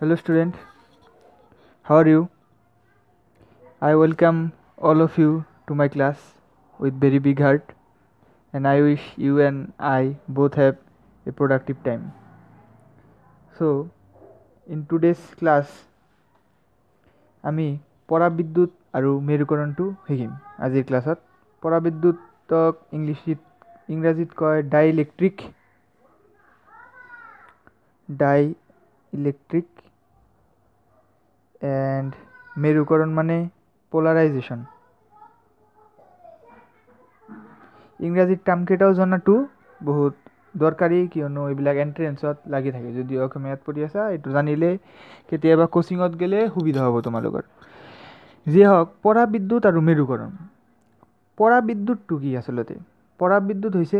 hello student how are you i welcome all of you to my class with very big heart and i wish you and i both have a productive time so in today's class ami পৰাবিদ্যুত আৰু মেৰুকৰণটো শিকিম আজিৰ ক্লাছত পৰাবিদ্যুতক ইংলিছত ইংৰাজীত কয় dielectric dielectric and মেরুকরণ মানে polarisation ইংরাজির term কেটাও জানাটো বহুত দরকারি কিয়নো এইবিলাক এন্ট্রেন্সত লাগি থাকে যদি অসমীয়াত পড়ি আছা এইটো জানিলে কেতিয়াবা কোচিংত গেলে সুবিধা হব তোমালোকৰ যি হওক পৰা বিদ্যুৎ আৰু মেৰুকৰণ পৰা বিদ্যুৎটো কি আচলতে পৰা বিদ্যুৎ হৈছে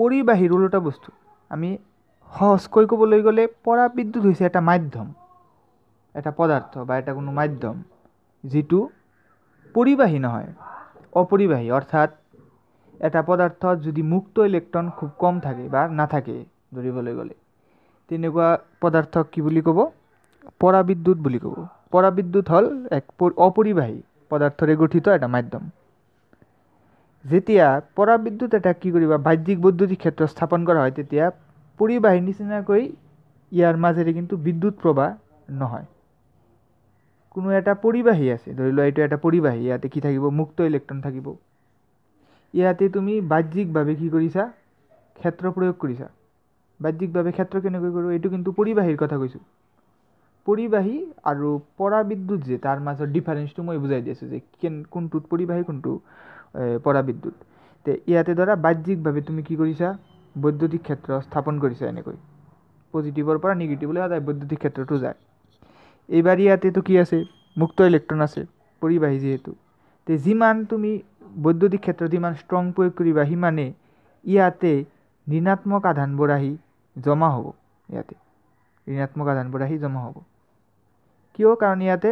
পৰিবাহী ৰোল এটা বস্তু আমি সহজকৈ ক'বলৈ গ'লে পৰা বিদ্যুৎ হৈছে এটা মাধ্যম এটা পদাৰ্থ বা এটা কোনো মাধ্যম যিটো পৰিবাহী নহয় অপৰিবাহী অৰ্থাৎ এটা পদাৰ্থত যদি মুক্ত ইলেক্ট্ৰন খুব কম থাকে বা নাথাকে ধৰিবলৈ গ'লে তেনেকুৱা পদাৰ্থক কি বুলি ক'ব পৰা বিদ্যুৎ বুলি ক'ব পৰা বিদ্যুৎ হ'ল এক অপৰিবাহী পদাৰ্থৰে গঠিত এটা মাধ্যম যেতিয়া পৰা বিদ্যুৎ এটা কি কৰিব বাহ্যিক বৈদ্যুতিক ক্ষেত্ৰত স্থাপন কৰা হয় তেতিয়া পৰিবাহীৰ নিচিনাকৈ ইয়াৰ মাজেৰে কিন্তু বিদ্যুৎ প্ৰবাহ নহয় কোনো এটা পৰিবাহী আছে ধৰি লোৱা এইটো এটা পৰিবাহী ইয়াতে কি থাকিব মুক্ত ইলেক্ট্ৰন থাকিব ইয়াতে তুমি বাহ্যিকভাৱে কি কৰিছা ক্ষেত্ৰ প্ৰয়োগ কৰিছা বাহ্যিকভাৱে ক্ষেত্ৰ কেনেকৈ কৰোঁ এইটো কিন্তু পৰিবাহীৰ কথা কৈছোঁ পৰিবাহী আৰু পৰাবিদ্যুৎ যে তাৰ মাজৰ ডিফাৰেঞ্চটো মই বুজাই দি আছোঁ যে কেন কোনটোত পৰিবাহী কোনটো পৰাবিদ্যুৎ তে ইয়াতে ধৰা বাহ্যিকভাৱে তুমি কি কৰিছা বৈদ্যুতিক ক্ষেত্ৰ স্থাপন কৰিছে এনেকৈ পজিটিভৰ পৰা নিগেটিভলৈ সদায় বৈদ্যুতিক ক্ষেত্ৰটো যায় এইবাৰ ইয়াতেতো কি আছে মুক্ত ইলেক্ট্ৰন আছে পৰিবাহী যিহেতু তে যিমান তুমি বৈদ্যুতিক ক্ষেত্ৰত যিমান ষ্ট্ৰং প্ৰয়োগ কৰিবা সিমানে ইয়াতে ঋণাত্মক আধানবোৰ আহি জমা হ'ব ইয়াতে ঋণাত্মক আধানবোৰ আহি জমা হ'ব কিয় কাৰণ ইয়াতে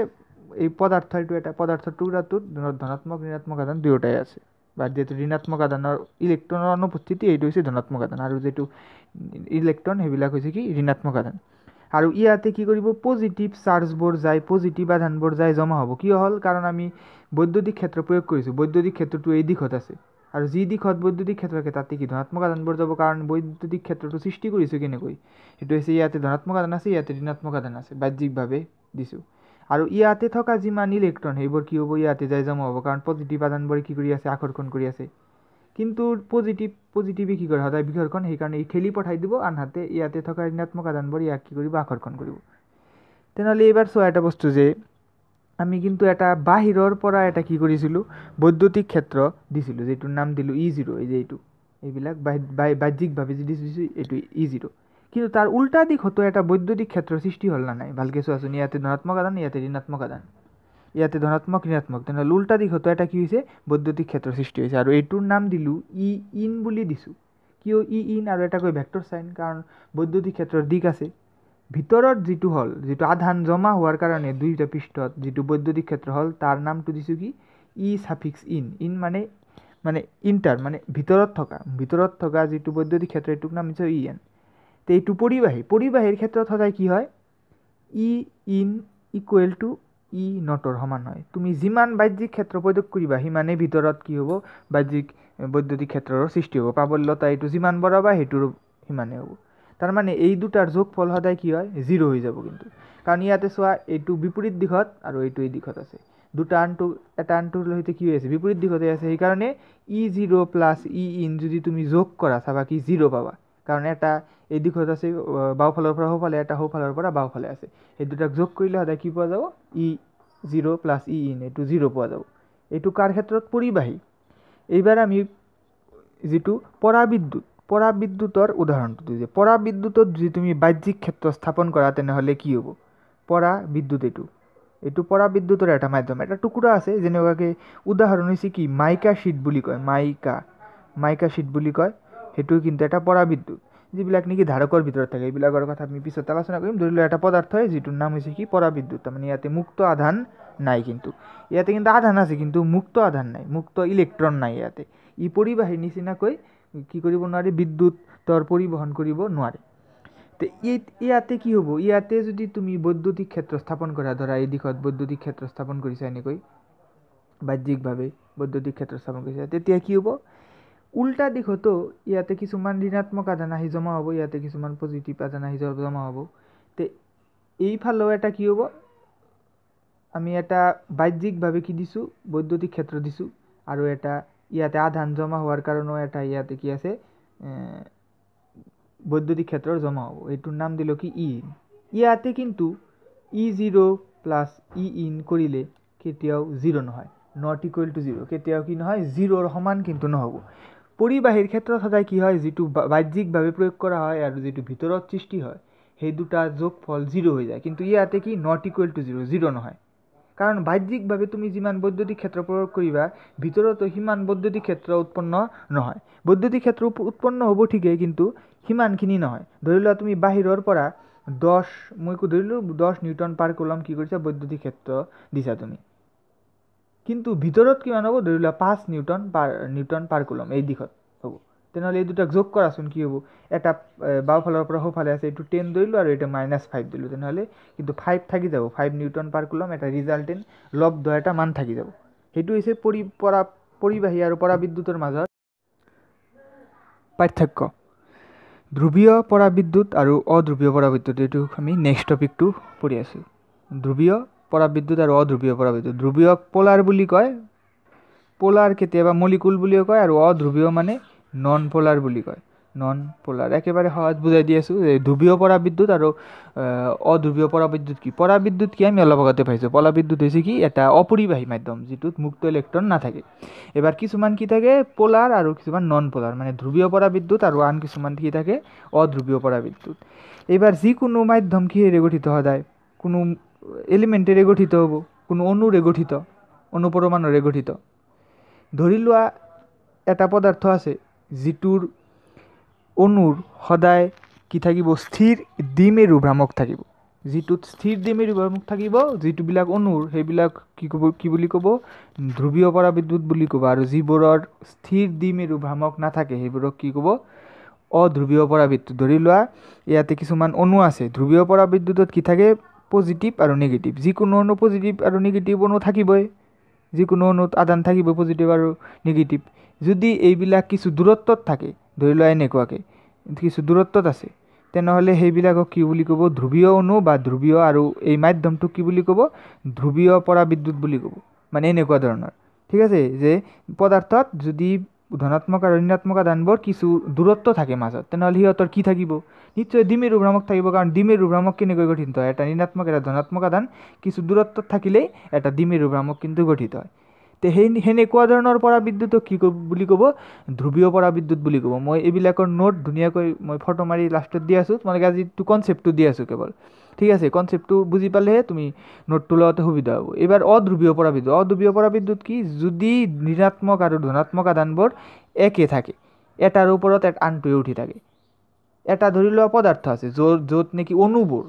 এই পদাৰ্থ এইটো এটা পদাৰ্থ টুকুৰাটোত ধনাত্মক ঋণাত্মক আধান দুয়োটাই আছে বা যিহেতু ঋণাত্মক আদানৰ ইলেক্ট্ৰনৰ অনুপস্থিতি এইটো হৈছে ধনাত্মক আদান আৰু যিটো ইলেক্ট্ৰন সেইবিলাক হৈছে কি ঋণাত্মক আদান আৰু ইয়াতে কি কৰিব পজিটিভ চাৰ্জবোৰ যায় পজিটিভ আদানবোৰ যায় জমা হ'ব কিয় হ'ল কাৰণ আমি বৈদ্যুতিক ক্ষেত্ৰ প্ৰয়োগ কৰিছোঁ বৈদ্যুতিক ক্ষেত্ৰটো এই দিশত আছে আৰু যি দিশত বৈদ্যুতিক ক্ষেত্ৰ থাকে তাতে কি ধনাত্মক আদানবোৰ যাব কাৰণ বৈদ্যুতিক ক্ষেত্ৰটো সৃষ্টি কৰিছোঁ কেনেকৈ সেইটো হৈছে ইয়াতে ধনাত্মক আদান আছে ইয়াতে ঋণাত্মক আদান আছে বাহ্যিকভাৱে দিছোঁ আৰু ইয়াতে থকা যিমান ইলেক্ট্ৰন সেইবোৰ কি হ'ব ইয়াতে যাই জমা হ'ব কাৰণ পজিটিভ আদানবোৰে কি কৰি আছে আকৰ্ষণ কৰি আছে কিন্তু পজিটিভ পজিটিভে কি কৰে সদায় বিঘৰখন সেইকাৰণে ই খেলি পঠাই দিব আনহাতে ইয়াতে থকা ঋণাত্মক আদানবোৰ ইয়াক কি কৰিব আকৰ্ষণ কৰিব তেনেহ'লে এইবাৰ চোৱা এটা বস্তু যে আমি কিন্তু এটা বাহিৰৰ পৰা এটা কি কৰিছিলোঁ বৈদ্যুতিক ক্ষেত্ৰ দিছিলোঁ যিটোৰ নাম দিলোঁ ই e জিৰ' এই যে এইটো এইবিলাক বাহ্যিকভাৱে যি দিছোঁ এইটো ই e জিৰ' কিন্তু তার উল্টা দিক হতো এটা বৈদ্যুতিক ক্ষেত্র সৃষ্টি হল না নাই ভালকে কিছু ইয়াতে ধনাত্মক আদান ইয়াতে ঋণাত্মক আদান ইয়াতে ধনাত্মক ঋণাত্মক তেনেহ'লে উল্টা দিক হতো এটা কি হৈছে বৈদ্যুতিক ক্ষেত্র সৃষ্টি হৈছে আৰু এইটোৰ নাম দিলোঁ ই ইন বুলি দিছোঁ কিয় ই ইন আৰু এটাকৈ ভেক্টৰ চাইন কাৰণ বৈদ্যুতিক ক্ষেত্ৰৰ দিশ আছে ভিতৰত যিটো হ'ল যিটো আধান জমা হোৱাৰ কাৰণে দুইটা পৃষ্ঠত যিটো বৈদ্যুতিক ক্ষেত্ৰ হ'ল তাৰ নামটো দিছোঁ কি ই চাফিক্স ইন ইন মানে মানে ইণ্টাৰ মানে ভিতৰত থকা ভিতৰত থকা যিটো বৈদ্যুতিক ক্ষেত্ৰ এইটোক নাম দিছোঁ ই এন তে এইটো পৰিবাহী পৰিবাহীৰ ক্ষেত্ৰত সদায় কি হয় E in equal to E নটৰ সমান হয় তুমি যিমান বাহ্যিক ক্ষেত্ৰ প্ৰয়োগ কৰিবা সিমানেই ভিতৰত কি হ'ব বাহ্যিক বৈদ্যুতিক ক্ষেত্ৰৰ সৃষ্টি হ'ব প্ৰাবল্যতা এইটো যিমান বঢ়াবা সেইটোৰ সিমানেই হ'ব তাৰমানে এই দুটাৰ যোগ ফল সদায় কি হয় জিৰ' হৈ যাব কিন্তু কাৰণ ইয়াতে চোৱা এইটো বিপৰীত দিশত আৰু এইটো এই দিশত আছে দুটা আনটো এটা আনটোৰ সৈতে কি হৈ আছে বিপৰীত দিশতে আছে সেইকাৰণে E zero' plus E in যদি তুমি যোগ কৰা চাবা কি জিৰ' পাবা কাৰণ এটা এই দিশত আছে বাওঁফালৰ পৰা সোঁফালে এটা সোঁফালৰ পৰা বাওঁফালে আছে এই দুটাক যোগ কৰিলে সদায় কি পোৱা যাব E zero' plus E in এইটো জিৰ' পোৱা যাব এইটো কাৰ ক্ষেত্ৰত পৰিবাহী এইবাৰ আমি যিটো পৰা বিদ্যুৎ পৰাবিদ্যুৎ পৰাবিদ্যুতৰ উদাহৰণটো পৰা বিদ্যুতত যদি তুমি বাহ্যিক ক্ষেত্ৰ স্থাপন কৰা তেনেহ'লে কি হ'ব পৰা বিদ্যুৎ এইটো এইটো পৰা বিদ্যুতৰ এটা মাধ্যম এটা টুকুৰা আছে যেনেকুৱাকৈ উদাহৰণ হৈছে কি মাইকা শ্বীট বুলি কয় মাইকা মাইকা শ্বিট বুলি কয় সেইটো কিন্তু এটা পৰা বিদ্যুৎ যিবিলাক নেকি ধাৰকৰ ভিতৰত থাকে এইবিলাকৰ কথা আমি পিছত আলোচনা কৰিম ধৰি লওক এটা পদাৰ্থ হয় যিটোৰ নাম হৈছে কি পৰা পৰাবিদ্যুৎ তাৰমানে ইয়াতে মুক্ত আধান নাই কিন্তু ইয়াতে কিন্তু আধান আছে কিন্তু মুক্ত আধান নাই মুক্ত ইলেক্ট্ৰন নাই ইয়াতে ই পৰিবাহীৰ নিচিনাকৈ কি কৰিব নোৱাৰে বিদ্যুতৰ পৰিবহণ কৰিব নোৱাৰে তে ইয়াতে কি হ'ব ইয়াতে যদি তুমি বৈদ্যুতিক ক্ষেত্ৰ স্থাপন কৰা ধৰা এই দিশত বৈদ্যুতিক ক্ষেত্ৰ স্থাপন কৰিছা এনেকৈ বাহ্যিকভাৱে বৈদ্যুতিক ক্ষেত্ৰ স্থাপন কৰিছা তেতিয়া কি হ'ব উল্টা দিশ হতো ইয়াতে কিছুমান ঋণাত্মক আধান আহি জমা হ'ব ইয়াতে কিছুমান পজিটিভ আধান আহি জমা হ'ব তে এইফালেও এটা কি হ'ব আমি এটা বাহ্যিকভাৱে কি দিছোঁ বৈদ্যুতিক ক্ষেত্ৰ দিছোঁ আৰু এটা ইয়াতে আধান জমা হোৱাৰ কাৰণেও এটা ইয়াতে কি আছে বৈদ্যুতিক ক্ষেত্ৰৰ জমা হ'ব এইটোৰ নাম দিলোঁ কি ই ইন ইয়াতে কিন্তু E zero' plus E in কৰিলে কেতিয়াও জিৰ' নহয় নট ইকুৱেল টু জিৰ' কেতিয়াও কি নহয় জিৰ'ৰ সমান কিন্তু নহ'ব পৰিবাহীৰ ক্ষেত্ৰত সদায় কি হয় যিটো বাহ্যিকভাৱে প্ৰয়োগ কৰা হয় আৰু যিটো ভিতৰত সৃষ্টি হয় সেই দুটা যোগ ফল জিৰ' হৈ যায় কিন্তু ইয়াতে কি not equal to zero' zero' নহয় কাৰণ বাহ্যিকভাৱে তুমি যিমান বৈদ্যুতিক ক্ষেত্ৰ প্ৰয়োগ কৰিবা ভিতৰতো সিমান বৈদ্যুতিক ক্ষেত্ৰ উৎপন্ন নহয় বৈদ্যুতিক ক্ষেত্ৰ উৎপন্ন হ'ব ঠিকেই কিন্তু সিমানখিনি নহয় ধৰি লোৱা তুমি বাহিৰৰ পৰা দহ মই ধৰিলোঁ দহ নিউটন পাৰ কুলম কি কৰিছা বৈদ্যুতিক ক্ষেত্ৰ দিছা তুমি কিন্তু ভিতৰত কিমান হ'ব ধৰি লোৱা পাঁচ newton per newton per coulomb এই দিশত হ'ব তেনেহ'লে এই দুটাক যোগ কৰাচোন কি হ'ব এটা বাওঁফালৰ পৰা সোঁফালে আছে এইটো টেন ধৰিলোঁ আৰু এইটো মাইনাছ ফাইভ ধৰিলোঁ তেনেহ'লে কিন্তু ফাইভ থাকি যাব ফাইভ নিউটন পাৰ কুলম এটা ৰিজাল্টেণ্ট লগ দ এটা মান থাকি যাব সেইটো হৈছে পৰি পৰা পৰিবাহী আৰু পৰা বিদ্যুতৰ মাজত পাৰ্থক্য ধ্ৰুৱীয় পৰা বিদ্যুৎ আৰু অধ্ৰুৱীয় বিদ্যুৎ এইটো আমি নেক্সট টপিকটো পঢ়ি আছোঁ ধ্ৰুৱীয় পৰাবিদ্যুৎ আৰু অধ্ৰুৱীয় পৰাবিদ্যুৎ ধ্ৰুৱীয়ক পোলাৰ বুলি কয় পোলাৰ কেতিয়াবা মলিকুল বুলিও কয় আৰু অধ্ৰুৱীয় মানে নন পোলাৰ বুলি কয় নন পোলাৰ একেবাৰে সহজ বুজাই দি আছোঁ যে ধ্ৰুৱীয় পৰাবিদ্যুৎ আৰু অধ্ৰুৱীয় পৰাবিদ্যুৎ কি পৰাবিদ্যুৎ কি আমি অলপ আগতে পাইছোঁ পলাবিদ্যুৎ হৈছে কি এটা অপৰিবাহী মাধ্যম যিটোত মুক্ত ইলেক্ট্ৰন নাথাকে এবাৰ কিছুমান কি থাকে পোলাৰ আৰু কিছুমান নন পোলাৰ মানে ধ্ৰুৱীয় পৰাবিদ্যুৎ আৰু আন কিছুমান কি থাকে অধ্ৰুৱীয় পৰাবিদ্যুৎ এইবাৰ যিকোনো মাধ্যম কিহেৰে গঠিত সদায় কোনো এলিমেণ্টেৰে গঠিত হ'ব কোনো অনুৰে গঠিত অনুপৰমাণুৰে গঠিত ধৰি লোৱা এটা পদাৰ্থ আছে যিটোৰ অনুৰ সদায় কি থাকিব স্থিৰ ডিমেৰু ভ্ৰামক থাকিব যিটোত স্থিৰ ডিমেৰু ভ্ৰামক থাকিব যিটোবিলাক অনুৰ সেইবিলাক কি ক'ব কি বুলি ক'ব ধ্ৰুৱীয় পৰা বিদ্যুৎ বুলি ক'ব আৰু যিবোৰৰ স্থিৰ ডিমেৰু ভ্ৰামক নাথাকে সেইবোৰক কি ক'ব অধ্ৰুৱীয় বিদ্যুৎ ধৰি লোৱা ইয়াতে কিছুমান অনু আছে ধ্ৰুৱীয় পৰা বিদ্যুতত কি থাকে পজিটিভ আৰু নিগেটিভ যিকোনো অনু পজিটিভ আৰু নিগেটিভ অনু থাকিবই যিকোনো অণুত আদান থাকিব পজিটিভ আৰু নিগেটিভ যদি এইবিলাক কিছু দূৰত্বত থাকে ধৰি লোৱা এনেকুৱাকৈ কিছু দূৰত্বত আছে তেনেহ'লে সেইবিলাকক কি বুলি ক'ব ধ্ৰুৱীয় অনু বা ধ্ৰুৱীয় আৰু এই মাধ্যমটোক কি বুলি ক'ব ধ্ৰুৱীয় পৰা বিদ্যুৎ বুলি ক'ব মানে এনেকুৱা ধৰণৰ ঠিক আছে যে পদাৰ্থত যদি ধনাত্মক আৰু ঋণাত্মক আদানবোৰ কিছু দূৰত্ব থাকে মাজত তেনেহ'লে সিহঁতৰ কি থাকিব নিশ্চয় দ্বিমেৰু ভ্ৰামক থাকিব কাৰণ দ্বিমেৰু ভ্ৰামক কেনেকৈ গঠিত হয় এটা ঋণাত্মক এটা ধনাত্মক আদান কিছু দূৰত্বত থাকিলেই এটা দ্বিমেৰু ভ্ৰামক কিন্তু গঠিত হয় তে সেই সেনেকুৱা ধৰণৰ পৰা বিদ্যুতক কি ক'ব বুলি ক'ব ধ্ৰুৱীয় পৰা বিদ্যুৎ বুলি ক'ব মই এইবিলাকৰ নোট ধুনীয়াকৈ মই ফটো মাৰি লাষ্টত দি আছোঁ তোমালোকে আজি তো কনচেপ্টটো দি আছোঁ কেৱল ঠিক আছে কনচেপ্টটো বুজি পালেহে তুমি নোটটো লওঁতে সুবিধা হ'ব এইবাৰ অধ্ৰুৱীয় পৰাবিদ্যুৎ অধ্ৰুৱীয় বিদ্যুৎ কি যদি ঋণাত্মক আৰু ধনাত্মক আদানবোৰ একে থাকে এটাৰ ওপৰত এক আনটোৱে উঠি থাকে এটা ধৰি লোৱা পদাৰ্থ আছে য'ত য'ত নেকি অনুবোৰ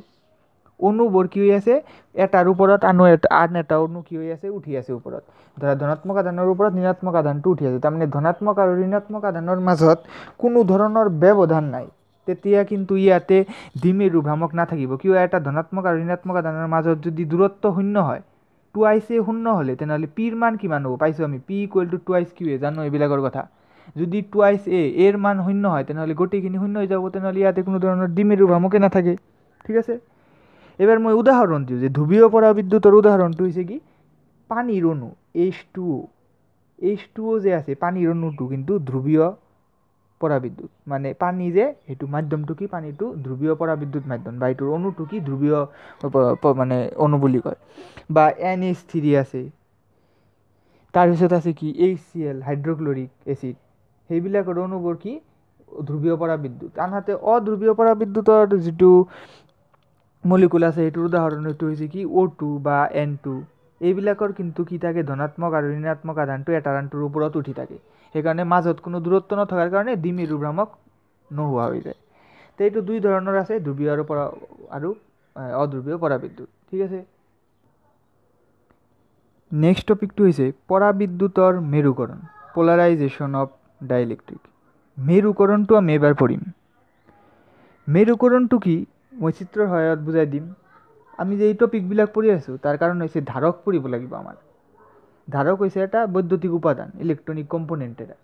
অনুবোৰ কি হৈ আছে এটাৰ ওপৰত আনো এটা আন এটা অনু কি হৈ আছে উঠি আছে ওপৰত ধৰা ধনাত্মক আধানৰ ওপৰত ঋণাত্মক আধানটো উঠি আছে তাৰমানে ধনাত্মক আৰু ঋণাত্মক আধানৰ মাজত কোনো ধৰণৰ ব্যৱধান নাই তেতিয়া কিন্তু ইয়াতে ডিমেৰু ভ্ৰামক নাথাকিব কিয় এটা ধনাত্মক আৰু ঋণাত্মক আধানৰ মাজত যদি দূৰত্ব শূন্য হয় টু আই চি শূন্য হ'লে তেনেহ'লে পিৰ মান কিমান হ'ব পাইছোঁ আমি পি ইকুৱেল টু টু আইচ কিউ এ জানো এইবিলাকৰ কথা যদি টু আইচ এ এৰ মান শূন্য হয় তেনেহ'লে গোটেইখিনি শূন্য হৈ যাব তেনেহ'লে ইয়াতে কোনো ধৰণৰ ডিমেৰু ভ্ৰামকে নাথাকে ঠিক আছে এইবাৰ মই উদাহৰণ দিওঁ যে ধুবিব পৰা বিদ্যুতৰ উদাহৰণটো হৈছে কি পানীৰ অণু H two O' H two O' যে আছে পানীৰ অণুটো কিন্তু ধ্ৰুৱীয় পৰাবিদ্যুৎ মানে পানী যে সেইটো মাধ্যমটো কি পানীটো ধ্ৰুৱীয় পৰাবিদ্যুৎ মাধ্যম বা এইটোৰ অণুটো কি ধ্ৰুৱীয় মানে অণু বুলি কয় বা এন এইচ থ্ৰী আছে তাৰপিছত আছে কি H C L hydrochloric acid সেইবিলাকৰ অণুবোৰ কি ধ্ৰুৱীয় পৰাবিদ্যুৎ আনহাতে অধ্ৰুৱীয় পৰাবিদ্যুতৰ যিটো মলিকুল আছে সেইটোৰ উদাহৰণ এইটো হৈছে কি অ' টু বা এন টু এইবিলাকৰ কিন্তু কি থাকে ধনাত্মক আৰু ঋণাত্মক আধানটো এটা আনটোৰ ওপৰত উঠি থাকে সেইকাৰণে মাজত কোনো দূৰত্ব নথকাৰ কাৰণে ডিমিৰু ভ্ৰামক নোহোৱা হৈ যায় তে এইটো দুই ধৰণৰ আছে ধ্ৰুৱীয় আৰু পৰা আৰু অধ্ৰুৱীয় পৰাবিদ্যুৎ ঠিক আছে নেক্সট টপিকটো হৈছে পৰাবিদ্যুতৰ মেৰুকৰণ পলাৰাইজেশ্যন অফ ডাইলেক্ট্ৰিক মেৰুকৰণটো আমি এবাৰ পঢ়িম মেৰুকৰণটো কি মই চিত্ৰৰ সহায়ত বুজাই দিম আমি যে এই টপিকবিলাক পঢ়ি আছোঁ তাৰ কাৰণ হৈছে ধাৰক পঢ়িব লাগিব আমাৰ ধাৰক হৈছে এটা বৈদ্যুতিক উপাদান ইলেক্ট্ৰনিক কম্পনেণ্ট এটা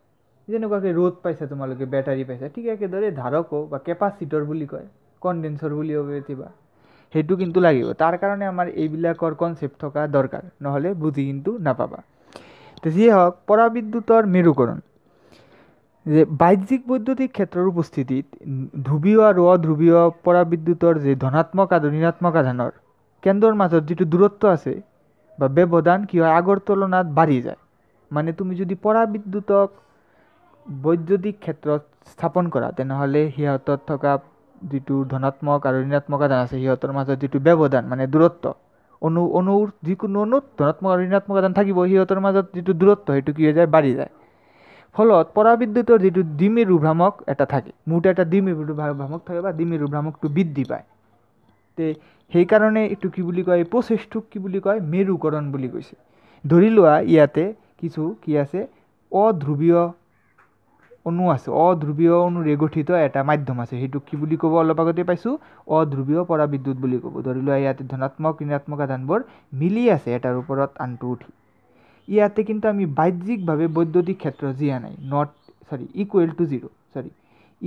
যেনেকুৱাকৈ ৰ'দ পাইছা তোমালোকে বেটাৰী পাইছা ঠিক একেদৰে ধাৰকো বা কেপাচিটৰ বুলি কয় কনডেন্সৰ বুলি কেতিয়াবা সেইটো কিন্তু লাগিব তাৰ কাৰণে আমাৰ এইবিলাকৰ কনচেপ্ট থকা দৰকাৰ নহ'লে বুজি কিন্তু নাপাবা যিয়ে হওক পৰাবিদ্যুতৰ মেৰুকৰণ যে বাহ্যিক বৈদ্যুতিক ক্ষেত্ৰৰ উপস্থিতিত ধ্ৰুৱীয় আৰু অধ্ৰুৱীয় বিদ্যুতৰ যি ধনাত্মক আৰু ঋণাত্মক আধানৰ কেন্দ্ৰৰ মাজত যিটো দূৰত্ব আছে বা ব্যৱধান কি হয় আগৰ তুলনাত বাঢ়ি যায় মানে তুমি যদি পৰা বিদ্যুতক বৈদ্যুতিক ক্ষেত্ৰত স্থাপন কৰা তেনেহ'লে সিহঁতত থকা যিটো ধনাত্মক আৰু ঋণাত্মক আধান আছে সিহঁতৰ মাজত যিটো ব্যৱধান মানে দূৰত্ব অনু অনুৰ যিকোনো অনুত ধনাত্মক আৰু ঋণাত্মক আধান থাকিব সিহঁতৰ মাজত যিটো দূৰত্ব সেইটো কি হৈ যায় বাঢ়ি যায় ফলত পৰাবিদ্যুতৰ যিটো ডিমেৰু ভ্ৰামক এটা থাকে মোৰ এটা ডিমেৰু ভ্ৰামক থাকে বা ডিমেৰু ভ্ৰামকটো বৃদ্ধি পায় তে সেইকাৰণে এইটো কি বুলি কয় প্ৰচেষ্টটোক কি বুলি কয় মেৰুকৰণ বুলি কৈছে ধৰি লোৱা ইয়াতে কিছু কি আছে অধ্ৰুৱীয় অনু আছে অধ্ৰুৱীয় অণুৰে গঠিত এটা মাধ্যম আছে সেইটোক কি বুলি ক'ব অলপ আগতে পাইছোঁ অধ্ৰুৱীয় পৰাবিদ্যুৎ বুলি ক'ব ধৰি লোৱা ইয়াতে ধনাত্মক ঋণাত্মক আধানবোৰ মিলি আছে এটাৰ ওপৰত আনটো উঠি ইয়াতে কিন্তু আমি বাহ্যিকভাৱে বৈদ্যুতিক ক্ষেত্ৰ জীয়া নাই নট চৰি ইকুৱেল টু জিৰ' চৰি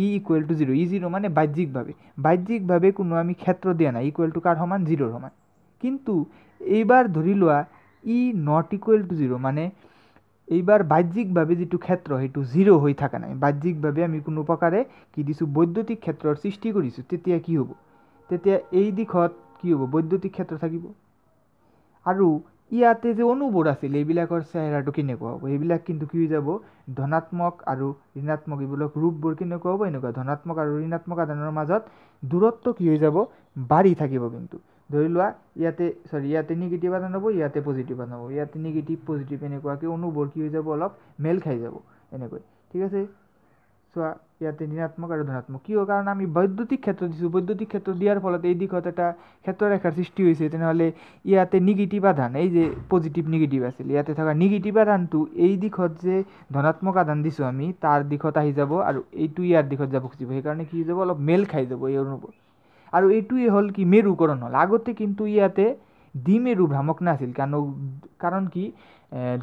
E equal to zero' E zero' মানে বাহ্যিকভাৱে বাহ্যিকভাৱে কোনো আমি ক্ষেত্ৰ দিয়া নাই ইকুৱেল টু কাৰ সমান জিৰ'ৰ সমান কিন্তু এইবাৰ ধৰি লোৱা E not equal to zero' মানে এইবাৰ বাহ্যিকভাৱে যিটো ক্ষেত্ৰ সেইটো জিৰ' হৈ থকা নাই বাহ্যিকভাৱে আমি কোনো প্ৰকাৰে কি দিছোঁ বৈদ্যুতিক ক্ষেত্ৰৰ সৃষ্টি কৰিছোঁ তেতিয়া কি হ'ব তেতিয়া এই দিশত কি হ'ব বৈদ্যুতিক ক্ষেত্ৰ থাকিব আৰু ইয়াতে যে অনুবোৰ আছিল এইবিলাকৰ চেহেৰাটো কেনেকুৱা হ'ব এইবিলাক কিন্তু কি হৈ যাব ধনাত্মক আৰু ঋণাত্মক এইবিলাক ৰূপবোৰ কেনেকুৱা হ'ব এনেকুৱা ধনাত্মক আৰু ঋণাত্মক আদানৰ মাজত দূৰত্ব কি হৈ যাব বাঢ়ি থাকিব কিন্তু ধৰি লোৱা ইয়াতে চৰি ইয়াতে নিগেটিভ আদান হ'ব ইয়াতে পজিটিভ আদান হ'ব ইয়াতে নিগেটিভ পজিটিভ এনেকুৱাকৈ অনুবোৰ কি হৈ যাব অলপ মেল খাই যাব এনেকৈ ঠিক আছে চোৱা ইয়াতে ঋণাত্মক আৰু ধনাত্মক কিয় কাৰণ আমি বৈদ্যুতিক ক্ষেত্ৰ দিছোঁ বৈদ্যুতিক ক্ষেত্ৰ দিয়াৰ ফলত এই দিশত এটা ক্ষেত্ৰৰেখাৰ সৃষ্টি হৈছে তেনেহ'লে ইয়াতে নিগেটিভ আধান এই যে পজিটিভ নিগেটিভ আছিল ইয়াতে থকা নিগেটিভ আধানটো এই দিশত যে ধনাত্মক আধান দিছোঁ আমি তাৰ দিশত আহি যাব আৰু এইটো ইয়াৰ দিশত যাব খুজিব সেইকাৰণে কি হৈ যাব অলপ মেল খাই যাব এই অনুভৱ আৰু এইটোৱে হ'ল কি মেৰুকৰণ হ'ল আগতে কিন্তু ইয়াতে দি মেৰু ভ্ৰামক নাছিল কাৰণ কাৰণ কি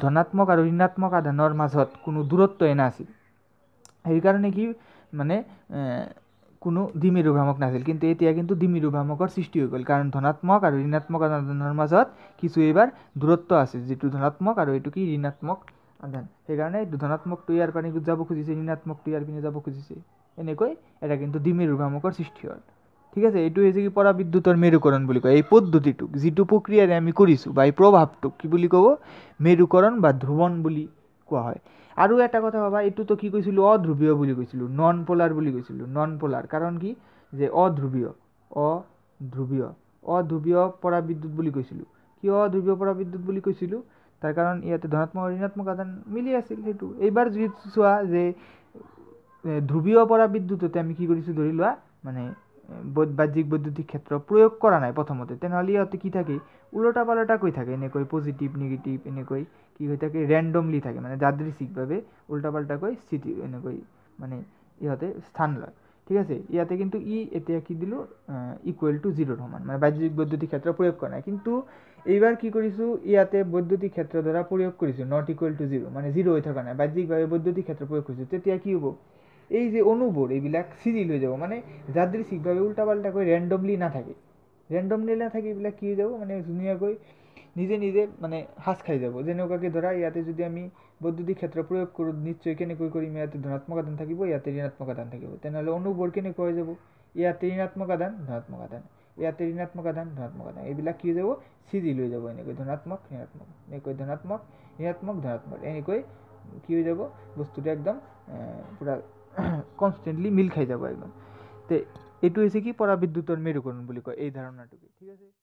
ধনাত্মক আৰু ঋণাত্মক আধানৰ মাজত কোনো দূৰত্বই নাছিল সেইকাৰণে কি মানে কোনো দ্বিমেৰু ভ্ৰামক নাছিল কিন্তু এতিয়া কিন্তু দ্বিমেৰু ভ্ৰামকৰ সৃষ্টি হৈ গ'ল কাৰণ ধনাত্মক আৰু ঋণাত্মক আধানৰ মাজত কিছু এইবাৰ দূৰত্ব আছে যিটো ধনাত্মক আৰু এইটো কি ঋণাত্মক আদান সেইকাৰণে এইটো ধনাত্মকটো ইয়াৰ পানী যাব খুজিছে ঋণাত্মকটো ইয়াৰ পিনে যাব খুজিছে এনেকৈ এটা কিন্তু দ্বিমেৰু ভ্ৰামকৰ সৃষ্টি হ'ল ঠিক আছে এইটো হৈছে কি পৰা বিদ্যুতৰ মেৰুকৰণ বুলি কয় এই পদ্ধতিটোক যিটো প্ৰক্ৰিয়াৰে আমি কৰিছোঁ বা এই প্ৰভাৱটোক কি বুলি ক'ব মেৰুকৰণ বা ধ্ৰুৱন বুলি কোৱা হয় আৰু এটা কথা ভাবা এইটোতো কি কৈছিলোঁ অধ্ৰুৱীয় বুলি কৈছিলোঁ নন পলাৰ বুলি কৈছিলোঁ নন পলাৰ কাৰণ কি যে অধ্ৰুৱীয় অধ্ৰুৱীয় পৰা বিদ্যুৎ বুলি কৈছিলোঁ কিয় পৰা বিদ্যুৎ বুলি কৈছিলোঁ তাৰ কাৰণ ইয়াতে ধনাত্মক ঋণাত্মক আদান মিলি আছিল সেইটো এইবাৰ যি চোৱা যে ধ্ৰুৱীয় পৰা বিদ্যুততে আমি কি কৰিছোঁ ধৰি লোৱা মানে বাহ্যিক বৈদ্যুতিক ক্ষেত্র প্রয়োগ করা নাই প্রথমতে তেনেহ'লে ইয়াতে কি থাকে ওলোটা কই থাকে এনেকৈ পজিটিভ নিগেটিভ এনেকৈ কি হৈ থাকে ৰেণ্ডমলি থাকে মানে উল্টা পাল্টা কই স্থিতি এনেকৈ মানে ইহঁতে স্থান লয় ঠিক আছে ইয়াতে কিন্তু ই এতিয়া কি দিলোঁ ইকুয়াল টু জিরোর সমান মানে বাহ্যিক বৈদ্যুতিক ক্ষেত্র প্রয়োগ কৰা নাই কিন্তু এইবাৰ কি কৰিছোঁ ইয়াতে বৈদ্যুতিক ক্ষেত্ৰৰ দ্বাৰা প্ৰয়োগ কৰিছোঁ নট ইকুৱেল টু জিৰ' মানে জিৰ' হৈ থকা নাই বাহ্যিকভাৱে বৈদ্যুতিক ক্ষেত্র প্ৰয়োগ কৰিছোঁ তেতিয়া কি হ'ব এই যে অনুবোৰ এইবিলাক চিৰিয়েল হৈ যাব মানে যাদৃশিকভাৱে উল্টা পাল্টাকৈ ৰেণ্ডমলি নাথাকে ৰেণ্ডমলি নাথাকি এইবিলাক কি হৈ যাব মানে ধুনীয়াকৈ নিজে নিজে মানে সাজ খাই যাব যেনেকুৱাকৈ ধৰা ইয়াতে যদি আমি বৈদ্যুতিক ক্ষেত্ৰ প্ৰয়োগ কৰোঁ নিশ্চয় কেনেকৈ কৰিম ইয়াতে ধনাত্মক আদান থাকিব ইয়াতে ঋণাত্মক আদান থাকিব তেনেহ'লে অনুবোৰ কেনেকুৱা হৈ যাব ইয়াতে ঋণাত্মক আদান ধনাত্মক আদান ইয়াতে ঋণাত্মক আদান ধনাত্মক আদান এইবিলাক কি হৈ যাব চিজি লৈ যাব এনেকৈ ধনাত্মক ঋণাত্মক এনেকৈ ধনাত্মক ঋণাত্মক ধনাত্মক এনেকৈ কি হৈ যাব বস্তুটো একদম পূৰা কনষ্টেণ্টলি মিল খাই যাব একদম তে এইটো হৈছে কি পৰা বিদ্যুতৰ মেৰুকৰণ বুলি কয় এই ধাৰণাটোকে ঠিক আছে